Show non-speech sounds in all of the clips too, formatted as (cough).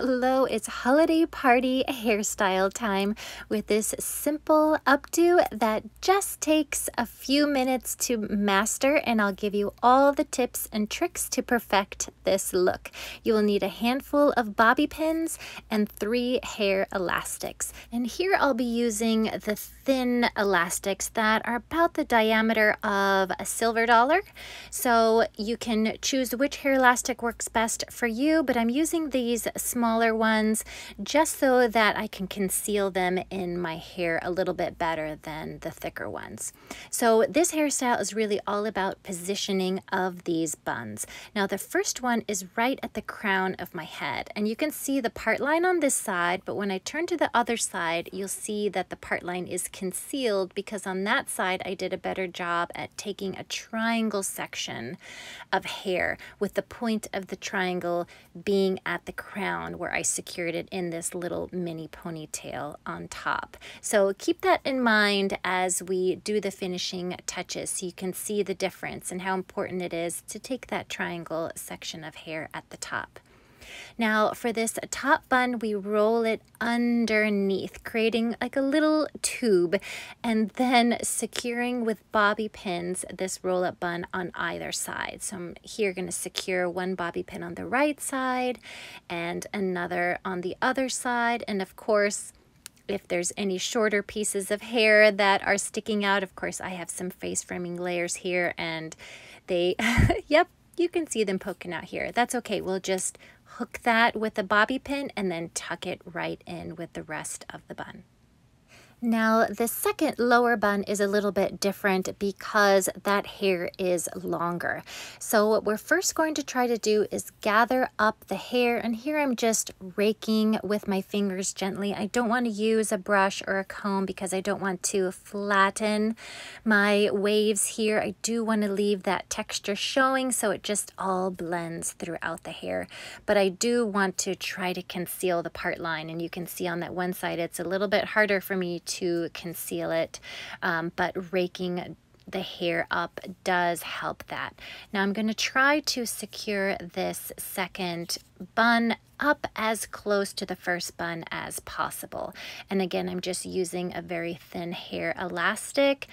Hello, it's holiday party hairstyle time with this simple updo that just takes a few minutes to master and I'll give you all the tips and tricks to perfect this look. You will need a handful of bobby pins and three hair elastics. And here I'll be using the thin elastics that are about the diameter of a silver dollar. So you can choose which hair elastic works best for you, but I'm using these small smaller ones just so that I can conceal them in my hair a little bit better than the thicker ones. So this hairstyle is really all about positioning of these buns. Now the first one is right at the crown of my head and you can see the part line on this side but when I turn to the other side you'll see that the part line is concealed because on that side I did a better job at taking a triangle section of hair with the point of the triangle being at the crown down where I secured it in this little mini ponytail on top. So keep that in mind as we do the finishing touches so you can see the difference and how important it is to take that triangle section of hair at the top. Now for this top bun, we roll it underneath, creating like a little tube and then securing with bobby pins this roll up bun on either side. So I'm here gonna secure one bobby pin on the right side and another on the other side. And of course, if there's any shorter pieces of hair that are sticking out, of course, I have some face framing layers here and they, (laughs) yep, you can see them poking out here. That's okay. We'll just hook that with a bobby pin and then tuck it right in with the rest of the bun. Now, the second lower bun is a little bit different because that hair is longer. So what we're first going to try to do is gather up the hair. And here I'm just raking with my fingers gently. I don't want to use a brush or a comb because I don't want to flatten my waves here. I do want to leave that texture showing so it just all blends throughout the hair. But I do want to try to conceal the part line. And you can see on that one side, it's a little bit harder for me to conceal it, um, but raking the hair up does help that. Now I'm going to try to secure this second bun up as close to the first bun as possible. And again, I'm just using a very thin hair elastic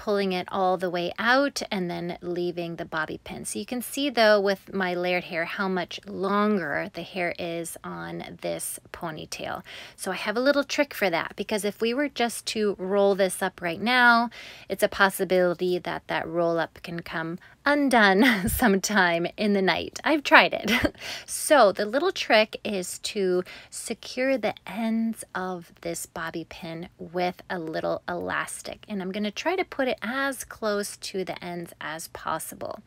pulling it all the way out and then leaving the bobby pin. So you can see though with my layered hair how much longer the hair is on this ponytail. So I have a little trick for that because if we were just to roll this up right now, it's a possibility that that roll up can come undone (laughs) sometime in the night. I've tried it. (laughs) so the little trick is to secure the ends of this bobby pin with a little elastic. And I'm gonna try to put it as close to the ends as possible.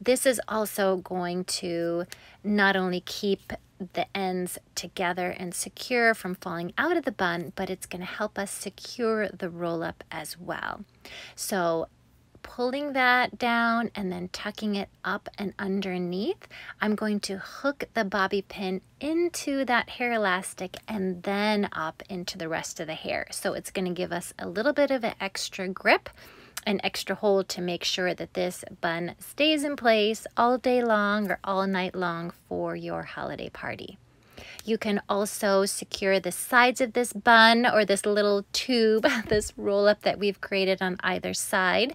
This is also going to not only keep the ends together and secure from falling out of the bun, but it's gonna help us secure the roll up as well. So pulling that down and then tucking it up and underneath, I'm going to hook the bobby pin into that hair elastic and then up into the rest of the hair. So it's gonna give us a little bit of an extra grip an extra hold to make sure that this bun stays in place all day long or all night long for your holiday party. You can also secure the sides of this bun or this little tube, (laughs) this roll up that we've created on either side,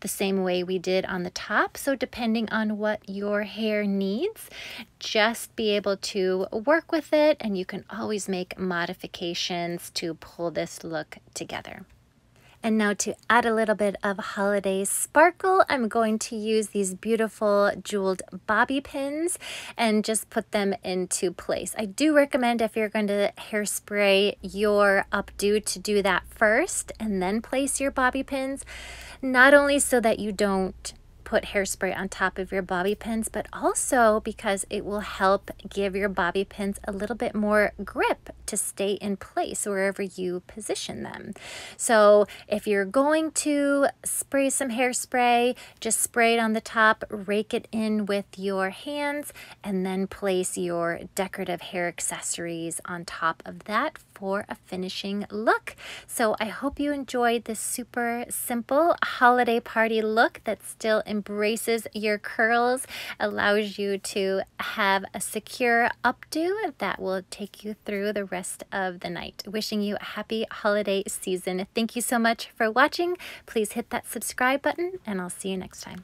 the same way we did on the top. So depending on what your hair needs, just be able to work with it and you can always make modifications to pull this look together. And now to add a little bit of holiday sparkle, I'm going to use these beautiful jeweled bobby pins and just put them into place. I do recommend if you're going to hairspray your updo to do that first and then place your bobby pins, not only so that you don't put hairspray on top of your bobby pins, but also because it will help give your bobby pins a little bit more grip to stay in place wherever you position them. So if you're going to spray some hairspray, just spray it on the top, rake it in with your hands, and then place your decorative hair accessories on top of that for a finishing look. So I hope you enjoyed this super simple holiday party look that still embraces your curls, allows you to have a secure updo that will take you through the rest rest of the night. Wishing you a happy holiday season. Thank you so much for watching. Please hit that subscribe button and I'll see you next time.